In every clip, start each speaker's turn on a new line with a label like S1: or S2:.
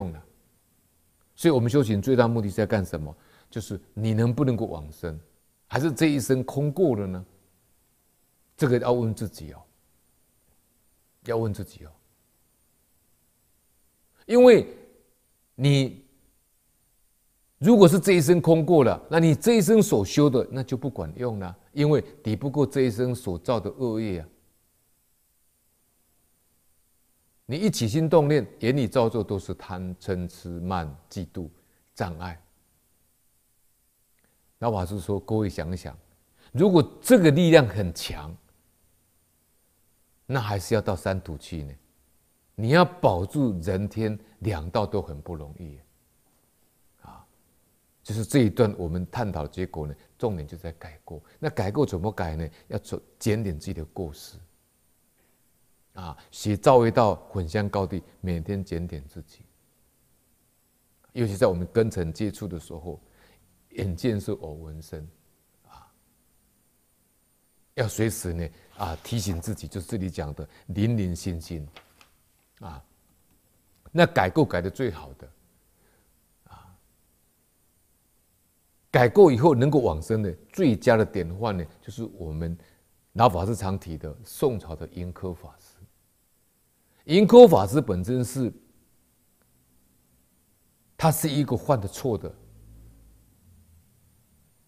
S1: 用的。所以，我们修行最大目的是在干什么？就是你能不能够往生，还是这一生空过了呢？这个要问自己哦，要问自己哦，因为你如果是这一生空过了，那你这一生所修的那就不管用了，因为抵不过这一生所造的恶业。啊。你一起心动念，眼里造作都是贪嗔痴慢嫉妒障碍。老法师说：“各位想一想，如果这个力量很强，那还是要到三土去呢？你要保住人天两道都很不容易啊！就是这一段我们探讨结果呢，重点就在改过。那改过怎么改呢？要做检点自己的过失。”啊，学造薇到混香高地，每天检点自己。尤其在我们跟尘接触的时候，眼见是偶闻身啊，要随时呢啊提醒自己，就是这里讲的零零星星啊。那改过改的最好的啊，改过以后能够往生的最佳的典范呢，就是我们老法师常提的宋朝的盈科法师。因科法师本身是，他是一个犯的错的，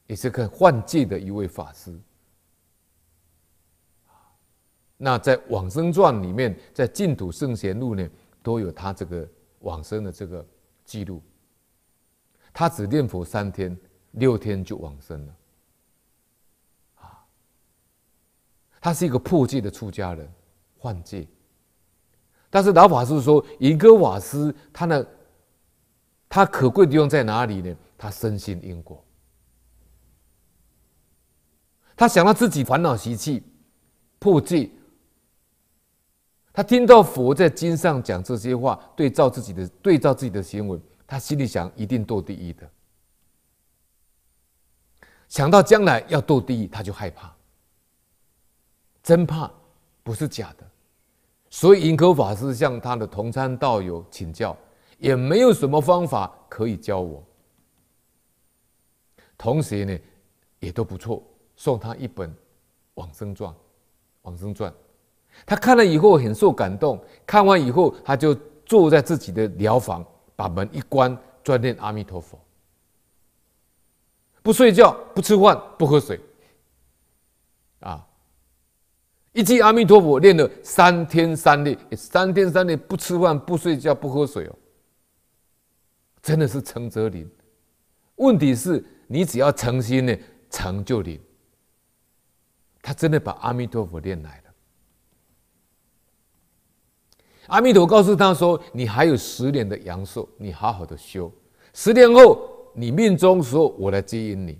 S1: 也是个犯戒的一位法师。那在往生传里面，在净土圣贤录呢，都有他这个往生的这个记录。他只念佛三天，六天就往生了。啊，他是一个破戒的出家人，犯戒。但是老法师说，尹歌瓦斯，他的他可贵的地方在哪里呢？他深信因果，他想到自己烦恼习气破戒，他听到佛在经上讲这些话，对照自己的对照自己的行为，他心里想一定斗第一的。想到将来要斗第一，他就害怕，真怕不是假的。所以，印可法师向他的同参道友请教，也没有什么方法可以教我。同时呢，也都不错，送他一本《往生传》，《往生传》，他看了以后很受感动。看完以后，他就坐在自己的疗房，把门一关，专念阿弥陀佛，不睡觉，不吃饭，不喝水，啊。一句阿弥陀佛，练了三天三夜，三天三夜不吃饭、不睡觉、不喝水哦，真的是成则灵。问题是你只要诚心呢，诚就灵。他真的把阿弥陀佛练来了。阿弥陀告诉他说：“你还有十年的阳寿，你好好的修。十年后你命中时候，我来接引你。”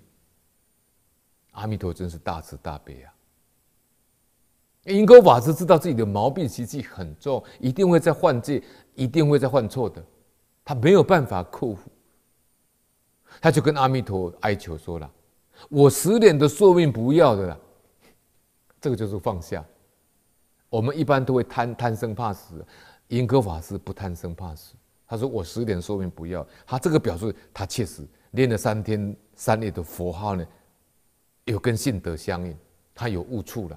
S1: 阿弥陀真是大慈大悲啊！银钩法师知道自己的毛病习气很重，一定会在犯戒，一定会在犯错的。他没有办法克服，他就跟阿弥陀哀求说了：“我十点的寿命不要的了。”这个就是放下。我们一般都会贪贪生怕死，银钩法师不贪生怕死。他说：“我十点寿命不要。”他这个表示他确实练了三天三夜的佛号呢，有跟性德相应，他有悟处了。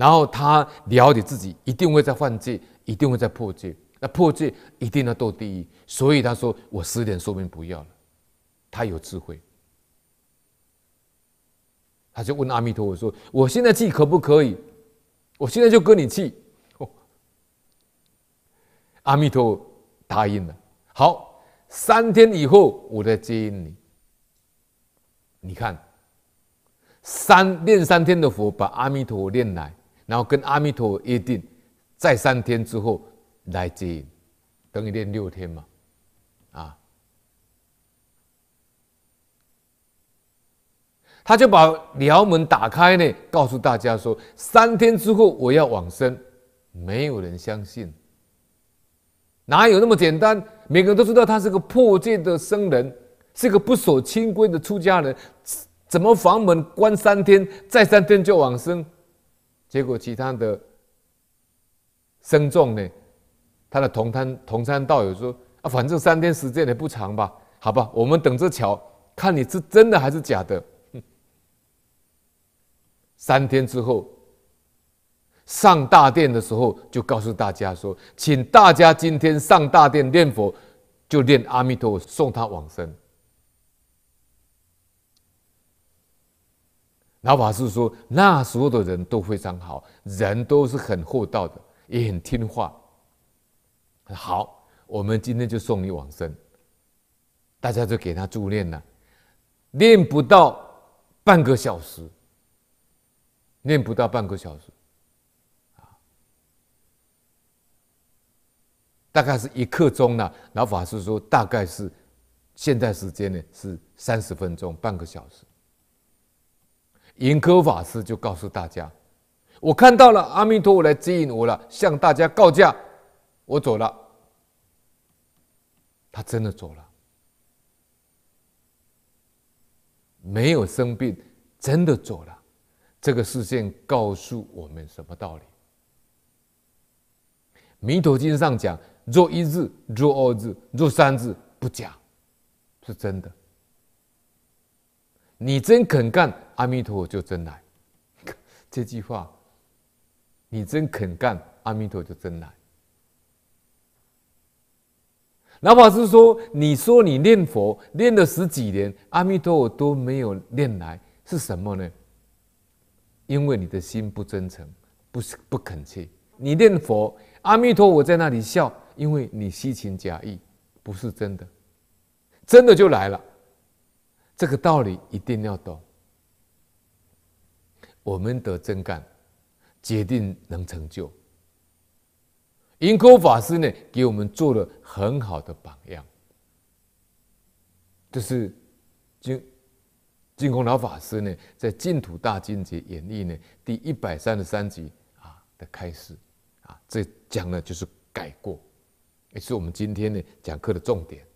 S1: 然后他了解自己一定会在犯戒，一定会在破戒。那破戒一定要斗第一，所以他说：“我十点说明不要了。”他有智慧，他就问阿弥陀佛说：“我现在去可不可以？我现在就跟你去。”阿弥陀佛答应了。好，三天以后我再接应你。你看，三练三天的佛，把阿弥陀佛练来。然后跟阿弥陀佛约定，再三天之后来接引，等于练六天嘛，啊，他就把寮门打开呢，告诉大家说：三天之后我要往生，没有人相信。哪有那么简单？每个人都知道他是个破戒的僧人，是个不守清规的出家人，怎么房门关三天，再三天就往生？结果其他的僧众呢，他的同参同参道友说：“啊，反正三天时间也不长吧，好吧，我们等着瞧，看你是真的还是假的。”三天之后上大殿的时候，就告诉大家说：“请大家今天上大殿念佛，就念阿弥陀佛，送他往生。”老法师说：“那时候的人都非常好，人都是很厚道的，也很听话。好，我们今天就送你往生。大家就给他助念了，念不到半个小时，念不到半个小时，啊，大概是一刻钟了。老法师说，大概是现在时间呢是三十分钟，半个小时。”延科法师就告诉大家：“我看到了阿弥陀佛来接引我了，向大家告假，我走了。”他真的走了，没有生病，真的走了。这个事件告诉我们什么道理？《弥陀经》上讲：“若一日，若二日，若三日，不假，是真的。”你真肯干，阿弥陀佛就真来。这句话，你真肯干，阿弥陀佛就真来。哪怕是说，你说你念佛念了十几年，阿弥陀佛都没有念来，是什么呢？因为你的心不真诚，不是不恳切。你念佛，阿弥陀佛在那里笑，因为你虚情假意，不是真的，真的就来了。这个道理一定要懂。我们得真干，决定能成就。印空法师呢，给我们做了很好的榜样。就是金金空老法师呢，在《净土大经界演义》呢，第一百三十三集啊的开始啊，这讲的就是改过，也是我们今天呢讲课的重点。